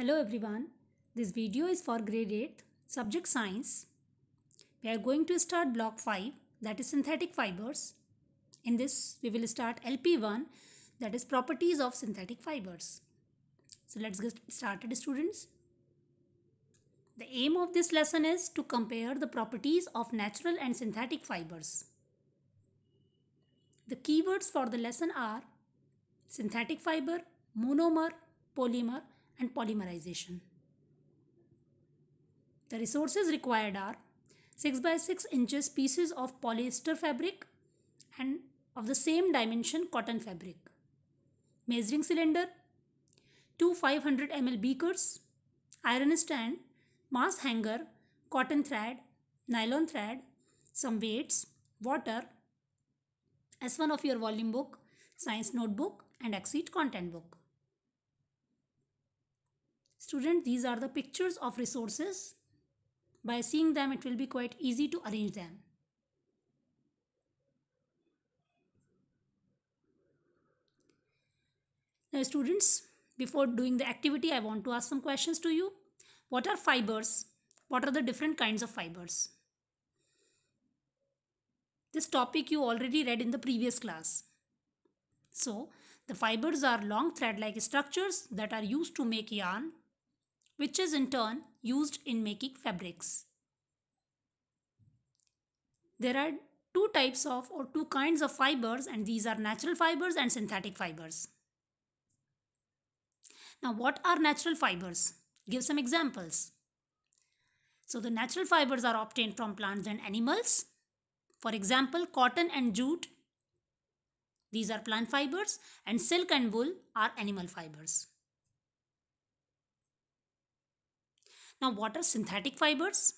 Hello everyone. This video is for grade 8 subject science. We are going to start block 5 that is synthetic fibers. In this we will start LP1 that is properties of synthetic fibers. So let's get started students. The aim of this lesson is to compare the properties of natural and synthetic fibers. The keywords for the lesson are synthetic fiber, monomer, polymer and polymerization. The resources required are 6 by 6 inches pieces of polyester fabric and of the same dimension cotton fabric, measuring cylinder, two 500 ml beakers, iron stand, mass hanger, cotton thread, nylon thread, some weights, water, S1 of your volume book, science notebook and exit content book. Student, these are the pictures of resources. By seeing them, it will be quite easy to arrange them. Now students, before doing the activity, I want to ask some questions to you. What are fibers? What are the different kinds of fibers? This topic you already read in the previous class. So, the fibers are long thread-like structures that are used to make yarn which is in turn used in making fabrics. There are two types of or two kinds of fibers and these are natural fibers and synthetic fibers. Now what are natural fibers? Give some examples. So the natural fibers are obtained from plants and animals. For example, cotton and jute, these are plant fibers and silk and wool are animal fibers. Now what are synthetic fibers?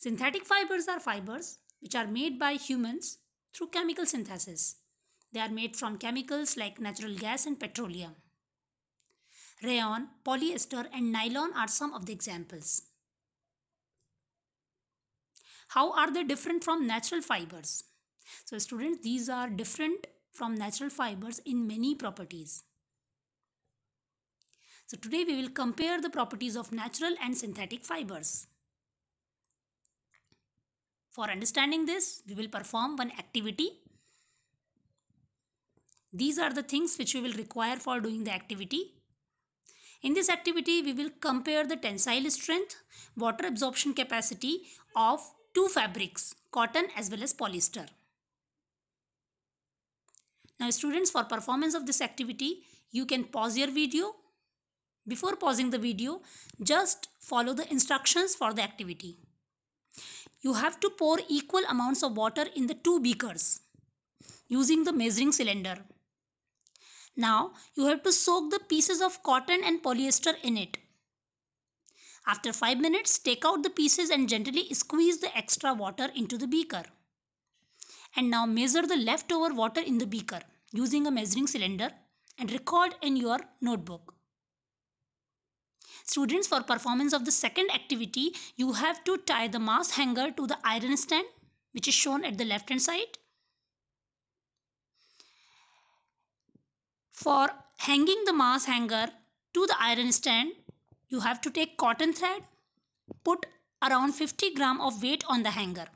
Synthetic fibers are fibers which are made by humans through chemical synthesis. They are made from chemicals like natural gas and petroleum. Rayon, polyester and nylon are some of the examples. How are they different from natural fibers? So students, these are different from natural fibers in many properties. So today we will compare the properties of natural and synthetic fibers. For understanding this, we will perform one activity. These are the things which we will require for doing the activity. In this activity, we will compare the tensile strength, water absorption capacity of two fabrics, cotton as well as polyester. Now students, for performance of this activity, you can pause your video before pausing the video, just follow the instructions for the activity. You have to pour equal amounts of water in the two beakers using the measuring cylinder. Now you have to soak the pieces of cotton and polyester in it. After 5 minutes, take out the pieces and gently squeeze the extra water into the beaker. And now measure the leftover water in the beaker using a measuring cylinder and record in your notebook. Students, for performance of the second activity, you have to tie the mass hanger to the iron stand which is shown at the left hand side. For hanging the mass hanger to the iron stand, you have to take cotton thread, put around 50 gram of weight on the hanger.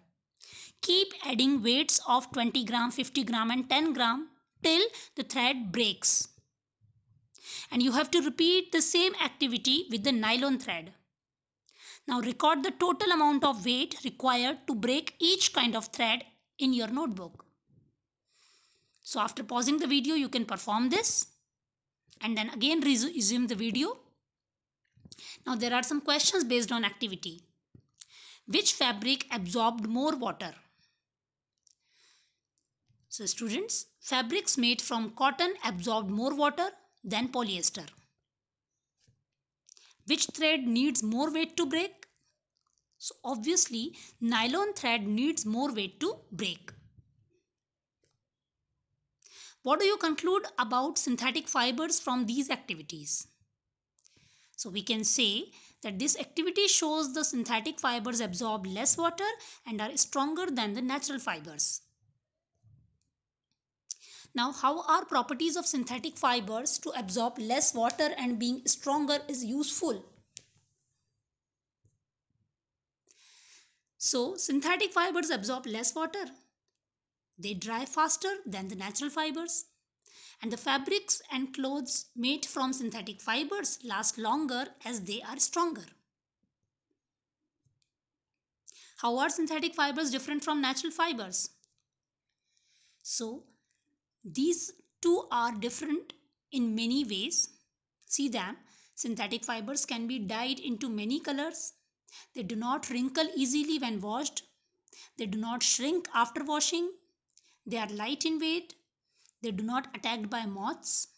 Keep adding weights of 20 gram, 50 gram and 10 gram till the thread breaks and you have to repeat the same activity with the nylon thread. Now record the total amount of weight required to break each kind of thread in your notebook. So after pausing the video you can perform this and then again resume the video. Now there are some questions based on activity. Which fabric absorbed more water? So students, fabrics made from cotton absorbed more water than polyester. Which thread needs more weight to break? So obviously nylon thread needs more weight to break. What do you conclude about synthetic fibers from these activities? So we can say that this activity shows the synthetic fibers absorb less water and are stronger than the natural fibers. Now, how are properties of synthetic fibers to absorb less water and being stronger is useful? So, synthetic fibers absorb less water. They dry faster than the natural fibers. And the fabrics and clothes made from synthetic fibers last longer as they are stronger. How are synthetic fibers different from natural fibers? So, these two are different in many ways. See them. Synthetic fibers can be dyed into many colors. They do not wrinkle easily when washed. They do not shrink after washing. They are light in weight. They do not attack by moths.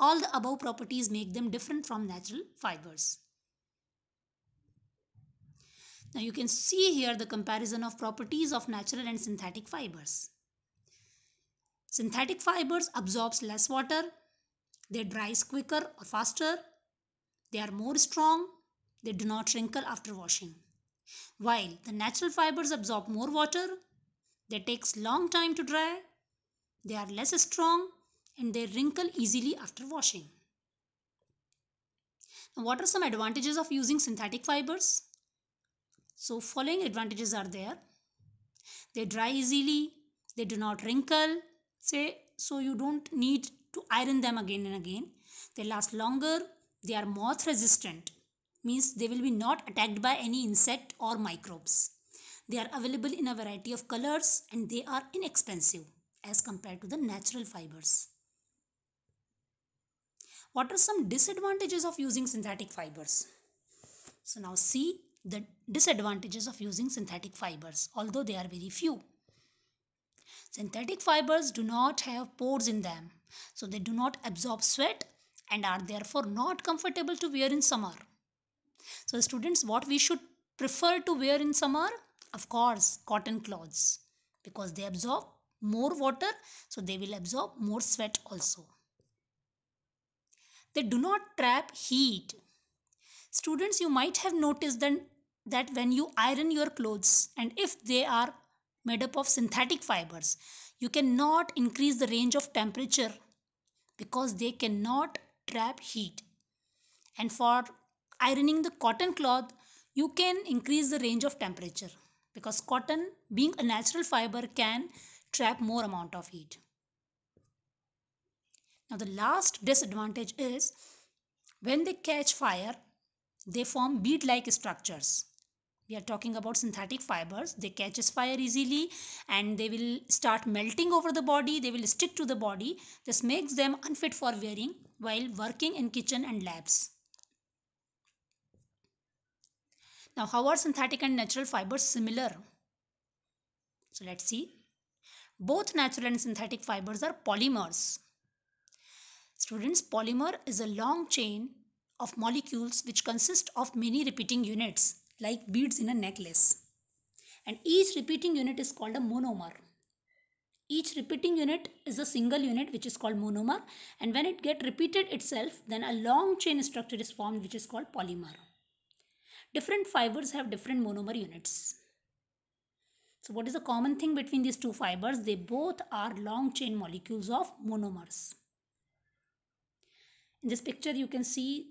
All the above properties make them different from natural fibers. Now you can see here the comparison of properties of natural and synthetic fibers. Synthetic fibers absorbs less water. They dries quicker or faster. They are more strong. They do not wrinkle after washing. While the natural fibers absorb more water, they takes long time to dry. They are less strong and they wrinkle easily after washing. Now, what are some advantages of using synthetic fibers? So following advantages are there. They dry easily, they do not wrinkle, say so you don't need to iron them again and again they last longer they are moth resistant means they will be not attacked by any insect or microbes they are available in a variety of colors and they are inexpensive as compared to the natural fibers what are some disadvantages of using synthetic fibers so now see the disadvantages of using synthetic fibers although they are very few Synthetic fibers do not have pores in them, so they do not absorb sweat and are therefore not comfortable to wear in summer. So, students, what we should prefer to wear in summer? Of course, cotton clothes because they absorb more water, so they will absorb more sweat also. They do not trap heat. Students, you might have noticed then that when you iron your clothes and if they are made up of synthetic fibers. You cannot increase the range of temperature because they cannot trap heat. And for ironing the cotton cloth, you can increase the range of temperature because cotton being a natural fiber can trap more amount of heat. Now the last disadvantage is when they catch fire, they form bead-like structures we are talking about synthetic fibers they catches fire easily and they will start melting over the body they will stick to the body this makes them unfit for wearing while working in kitchen and labs now how are synthetic and natural fibers similar so let's see both natural and synthetic fibers are polymers students polymer is a long chain of molecules which consist of many repeating units like beads in a necklace. And each repeating unit is called a monomer. Each repeating unit is a single unit which is called monomer and when it get repeated itself then a long chain structure is formed which is called polymer. Different fibers have different monomer units. So what is the common thing between these two fibers? They both are long chain molecules of monomers. In this picture you can see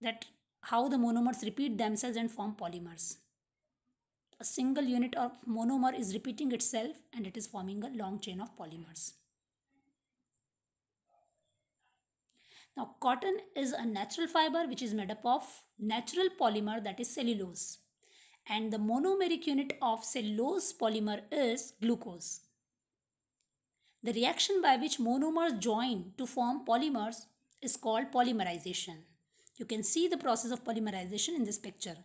that how the monomers repeat themselves and form polymers. A single unit of monomer is repeating itself and it is forming a long chain of polymers. Now cotton is a natural fiber which is made up of natural polymer that is cellulose and the monomeric unit of cellulose polymer is glucose. The reaction by which monomers join to form polymers is called polymerization. You can see the process of polymerization in this picture.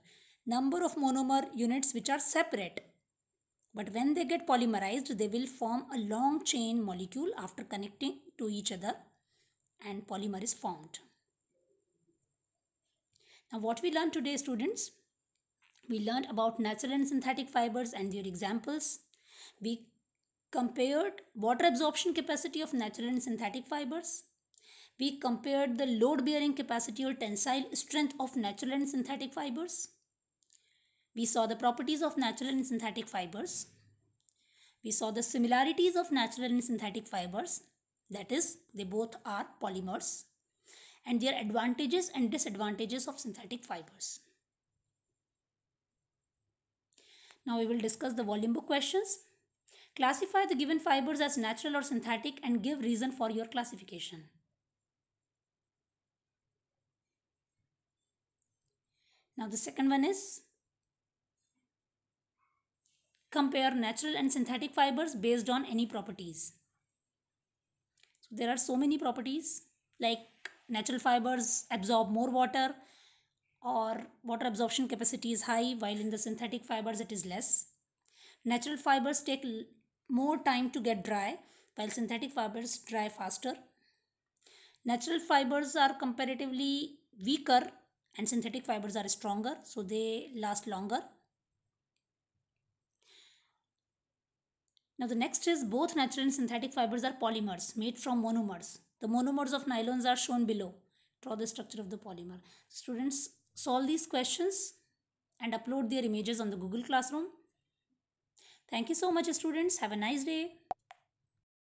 Number of monomer units which are separate. But when they get polymerized, they will form a long chain molecule after connecting to each other and polymer is formed. Now what we learned today students, we learned about natural and synthetic fibers and their examples. We compared water absorption capacity of natural and synthetic fibers. We compared the load bearing capacity or tensile strength of natural and synthetic fibers. We saw the properties of natural and synthetic fibers. We saw the similarities of natural and synthetic fibers. That is, they both are polymers. And their advantages and disadvantages of synthetic fibers. Now we will discuss the volume book questions. Classify the given fibers as natural or synthetic and give reason for your classification. Now the second one is compare natural and synthetic fibers based on any properties. So there are so many properties like natural fibers absorb more water or water absorption capacity is high while in the synthetic fibers it is less. Natural fibers take more time to get dry while synthetic fibers dry faster. Natural fibers are comparatively weaker and synthetic fibers are stronger so they last longer now the next is both natural and synthetic fibers are polymers made from monomers the monomers of nylons are shown below draw the structure of the polymer students solve these questions and upload their images on the google classroom thank you so much students have a nice day